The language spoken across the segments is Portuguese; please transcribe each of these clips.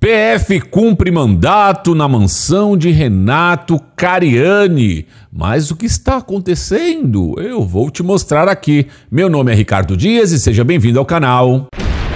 PF cumpre mandato na mansão de Renato Cariani. Mas o que está acontecendo? Eu vou te mostrar aqui. Meu nome é Ricardo Dias e seja bem-vindo ao canal.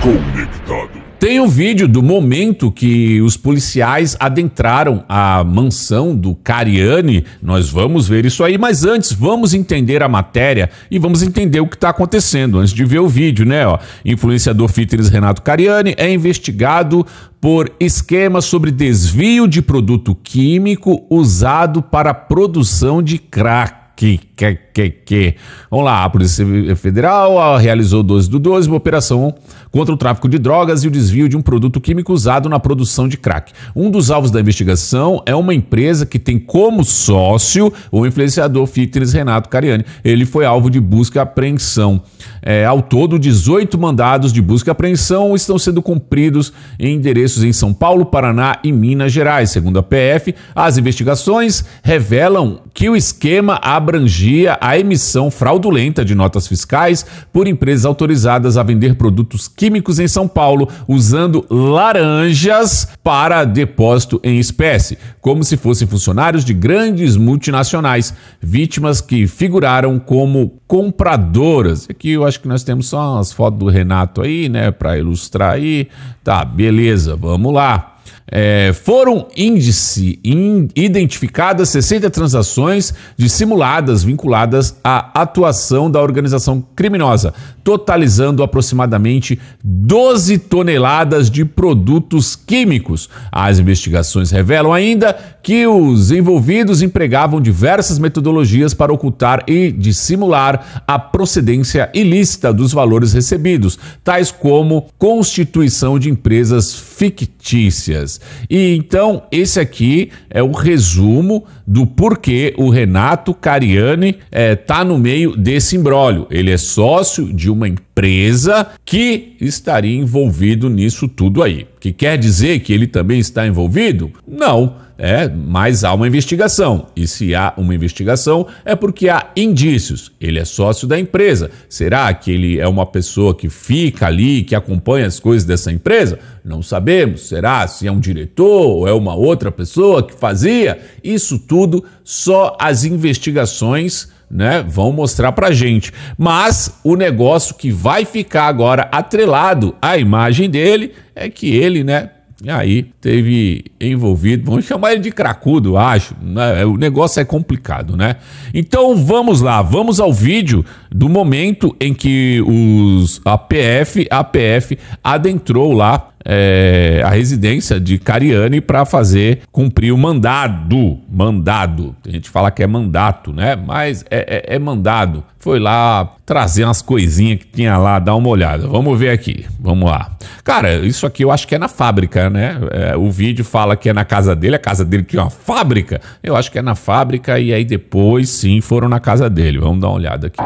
Conectado. Tem um vídeo do momento que os policiais adentraram a mansão do Cariani. Nós vamos ver isso aí, mas antes vamos entender a matéria e vamos entender o que está acontecendo antes de ver o vídeo, né? Ó, influenciador fitness Renato Cariani é investigado por esquema sobre desvio de produto químico usado para produção de crack que, que, que. Vamos lá, a Polícia Federal realizou 12 do 12 uma operação contra o tráfico de drogas e o desvio de um produto químico usado na produção de crack. Um dos alvos da investigação é uma empresa que tem como sócio o influenciador fitness Renato Cariani. Ele foi alvo de busca e apreensão. É, ao todo, 18 mandados de busca e apreensão estão sendo cumpridos em endereços em São Paulo, Paraná e Minas Gerais. Segundo a PF, as investigações revelam que o esquema abrangia dia a emissão fraudulenta de notas fiscais por empresas autorizadas a vender produtos químicos em São Paulo usando laranjas para depósito em espécie, como se fossem funcionários de grandes multinacionais, vítimas que figuraram como compradoras. Aqui eu acho que nós temos só as fotos do Renato aí, né, para ilustrar aí. Tá, beleza, vamos lá. É, foram índice in, identificadas 60 transações dissimuladas vinculadas à atuação da organização criminosa, totalizando aproximadamente 12 toneladas de produtos químicos. As investigações revelam ainda que os envolvidos empregavam diversas metodologias para ocultar e dissimular a procedência ilícita dos valores recebidos, tais como constituição de empresas fictícias. E então, esse aqui é o resumo do porquê o Renato Cariani está eh, é, no meio desse imbróglio. Ele é sócio de uma empresa que estaria envolvido nisso tudo aí. Que quer dizer que ele também está envolvido? Não é, mas há uma investigação. E se há uma investigação, é porque há indícios. Ele é sócio da empresa. Será que ele é uma pessoa que fica ali, que acompanha as coisas dessa empresa? Não sabemos. Será se é um diretor ou é uma outra pessoa que fazia? Isso tudo só as investigações né, vão mostrar para gente. Mas o negócio que vai ficar agora atrelado à imagem dele é que ele, né, e aí teve envolvido, vamos chamar ele de cracudo, acho. Né? É, o negócio é complicado, né? Então vamos lá, vamos ao vídeo do momento em que os a PF, a PF adentrou lá é, a residência de Cariani para fazer cumprir o mandado. Mandado. A gente fala que é mandato, né? Mas é, é, é mandado. Foi lá trazer umas coisinhas que tinha lá, dar uma olhada. Vamos ver aqui. Vamos lá. Cara, isso aqui eu acho que é na fábrica, né? É, o vídeo fala que é na casa dele. A casa dele tinha uma fábrica. Eu acho que é na fábrica. E aí depois, sim, foram na casa dele. Vamos dar uma olhada aqui.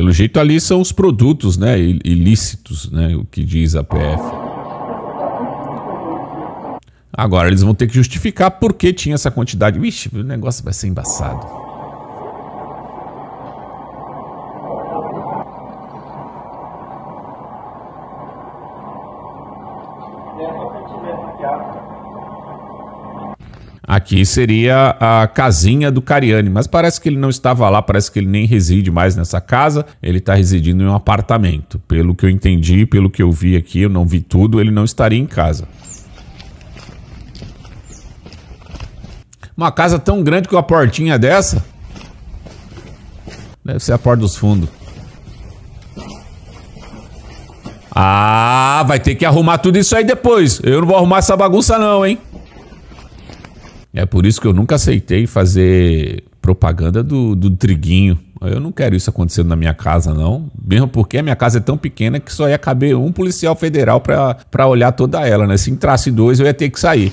pelo jeito ali são os produtos, né, ilícitos, né, o que diz a PF. Agora eles vão ter que justificar por que tinha essa quantidade. Vixe, o negócio vai ser embaçado. aqui seria a casinha do Cariani, mas parece que ele não estava lá, parece que ele nem reside mais nessa casa, ele está residindo em um apartamento. Pelo que eu entendi, pelo que eu vi aqui, eu não vi tudo, ele não estaria em casa. Uma casa tão grande com a portinha dessa? Deve ser a porta dos fundos. Ah, vai ter que arrumar tudo isso aí depois. Eu não vou arrumar essa bagunça não, hein? É por isso que eu nunca aceitei fazer propaganda do, do triguinho. Eu não quero isso acontecendo na minha casa, não. Mesmo porque a minha casa é tão pequena que só ia caber um policial federal para olhar toda ela, né? Se entrasse dois, eu ia ter que sair.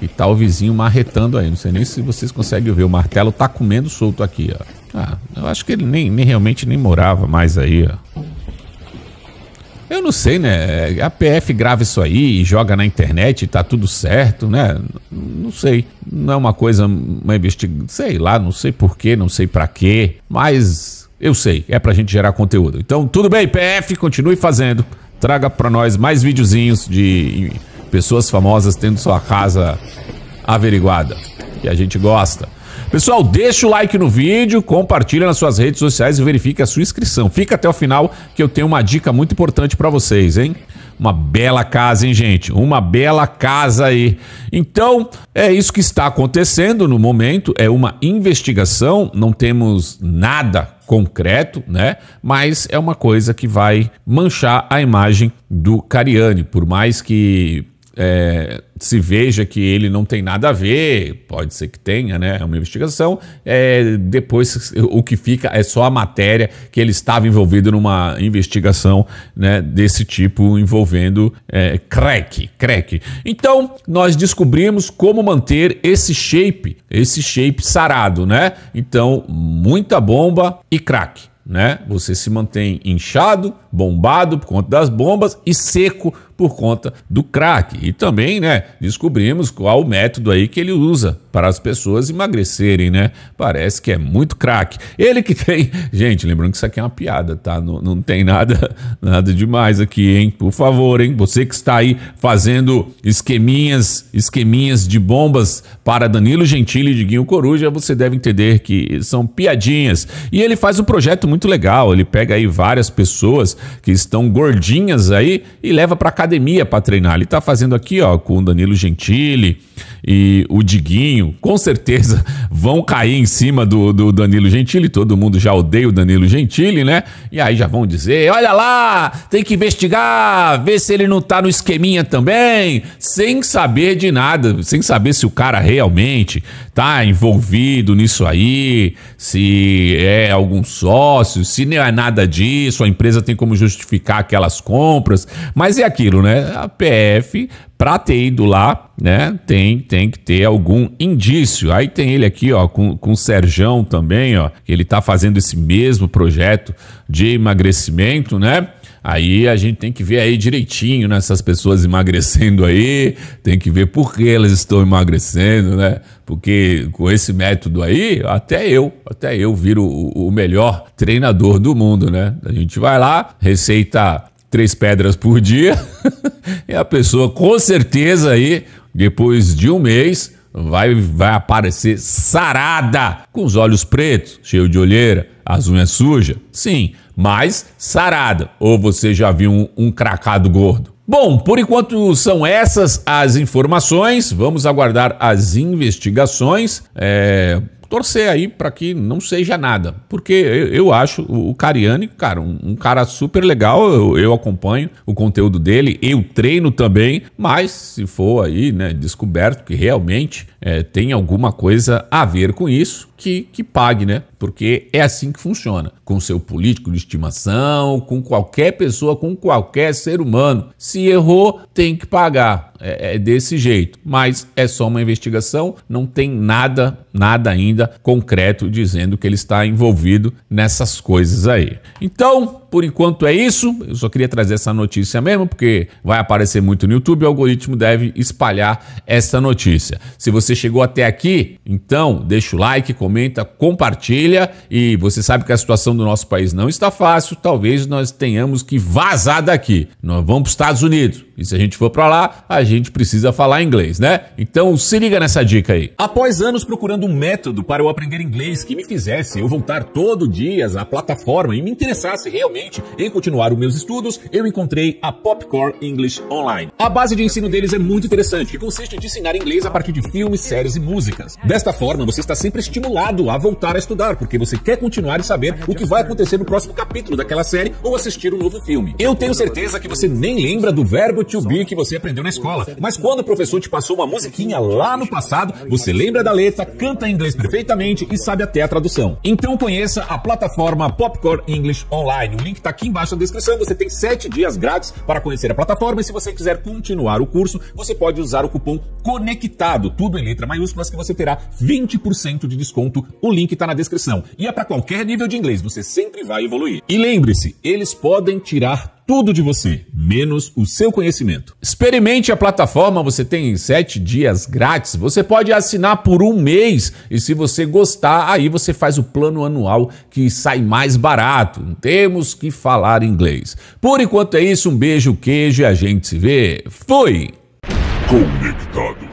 E tá o vizinho marretando aí. Não sei nem se vocês conseguem ver. O martelo tá comendo solto aqui, ó. Ah, eu acho que ele nem, nem realmente nem morava mais aí, ó não sei, né? A PF grava isso aí e joga na internet, tá tudo certo, né? Não sei. Não é uma coisa, uma investigação, sei lá, não sei porquê, não sei para quê, mas eu sei, é pra gente gerar conteúdo. Então, tudo bem, PF, continue fazendo. Traga pra nós mais videozinhos de pessoas famosas tendo sua casa averiguada, que a gente gosta. Pessoal, deixa o like no vídeo, compartilha nas suas redes sociais e verifique a sua inscrição. Fica até o final que eu tenho uma dica muito importante para vocês, hein? Uma bela casa, hein, gente? Uma bela casa aí. Então, é isso que está acontecendo no momento, é uma investigação, não temos nada concreto, né? Mas é uma coisa que vai manchar a imagem do Cariani, por mais que é, se veja que ele não tem nada a ver, pode ser que tenha, né? É uma investigação. É, depois o que fica é só a matéria que ele estava envolvido numa investigação né, desse tipo envolvendo é, crack, crack. Então nós descobrimos como manter esse shape, esse shape sarado, né? Então muita bomba e crack né? Você se mantém inchado, bombado por conta das bombas e seco por conta do crack. E também, né, descobrimos qual o método aí que ele usa para as pessoas emagrecerem, né? Parece que é muito crack. Ele que tem, gente, lembrando que isso aqui é uma piada, tá? Não, não tem nada, nada demais aqui, hein? Por favor, hein? Você que está aí fazendo esqueminhas, esqueminhas de bombas para Danilo Gentili e Diguinho Coruja, você deve entender que são piadinhas. E ele faz um projeto muito muito legal. Ele pega aí várias pessoas que estão gordinhas aí e leva para academia para treinar. Ele está fazendo aqui, ó, com o Danilo Gentili, e o Diguinho, com certeza vão cair em cima do, do Danilo Gentili. Todo mundo já odeia o Danilo Gentili, né? E aí já vão dizer: olha lá, tem que investigar, ver se ele não tá no esqueminha também, sem saber de nada, sem saber se o cara realmente tá envolvido nisso aí, se é algum sócio, se não é nada disso, a empresa tem como justificar aquelas compras. Mas é aquilo, né? A PF para ter ido lá, né, tem, tem que ter algum indício. Aí tem ele aqui, ó, com, com o Serjão também, ó, ele tá fazendo esse mesmo projeto de emagrecimento, né? Aí a gente tem que ver aí direitinho, né? Essas pessoas emagrecendo aí, tem que ver por que elas estão emagrecendo, né? Porque com esse método aí, até eu, até eu viro o, o melhor treinador do mundo, né? A gente vai lá, receita três pedras por dia, e a pessoa com certeza aí, depois de um mês, vai, vai aparecer sarada, com os olhos pretos, cheio de olheira, as unhas sujas, sim, mas sarada. Ou você já viu um, um cracado gordo? Bom, por enquanto são essas as informações. Vamos aguardar as investigações. É, torcer aí para que não seja nada, porque eu, eu acho o Cariani, cara, um, um cara super legal, eu, eu, acompanho o conteúdo dele, eu treino também, mas se for aí, né, descoberto que realmente é, tem alguma coisa a ver com isso, que, que pague, né? Porque é assim que funciona, com seu político de estimação, com qualquer pessoa, com qualquer ser humano. Se errou, tem que pagar, é, é desse jeito, mas é só uma investigação, não tem nada, nada ainda ainda concreto dizendo que ele está envolvido nessas coisas aí. Então, por enquanto é isso. Eu só queria trazer essa notícia mesmo, porque vai aparecer muito no YouTube. O algoritmo deve espalhar essa notícia. Se você chegou até aqui, então deixa o like, comenta, compartilha. E você sabe que a situação do nosso país não está fácil. Talvez nós tenhamos que vazar daqui. Nós vamos para os Estados Unidos. E se a gente for para lá, a gente precisa falar inglês, né? Então se liga nessa dica aí. Após anos procurando um método para eu aprender inglês que me fizesse eu voltar todo dia à plataforma e me interessasse realmente em continuar os meus estudos, eu encontrei a Popcorn English Online. A base de ensino deles é muito interessante, que consiste em ensinar inglês a partir de filmes, séries e músicas. Desta forma, você está sempre estimulado a voltar a estudar, porque você quer continuar e saber o que vai acontecer no próximo capítulo daquela série ou assistir um novo filme. Eu tenho certeza que você nem lembra do verbo to be que você aprendeu na escola, mas quando o professor te passou uma musiquinha lá no passado, você lembra da letra, canta em inglês perfeito perfeitamente e sabe até a tradução. Então conheça a plataforma Popcorn English Online. O link está aqui embaixo na descrição. Você tem 7 dias grátis para conhecer a plataforma e se você quiser continuar o curso, você pode usar o cupom CONECTADO, tudo em letra maiúsculas, que você terá 20% de desconto. O link está na descrição. E é para qualquer nível de inglês, você sempre vai evoluir. E lembre-se, eles podem tirar tudo de você, menos o seu conhecimento. Experimente a plataforma, você tem 7 dias grátis. Você pode assinar por um mês e se você gostar, aí você faz o plano anual que sai mais barato. Temos que falar inglês. Por enquanto é isso, um beijo, queijo e a gente se vê. Fui! Conectado.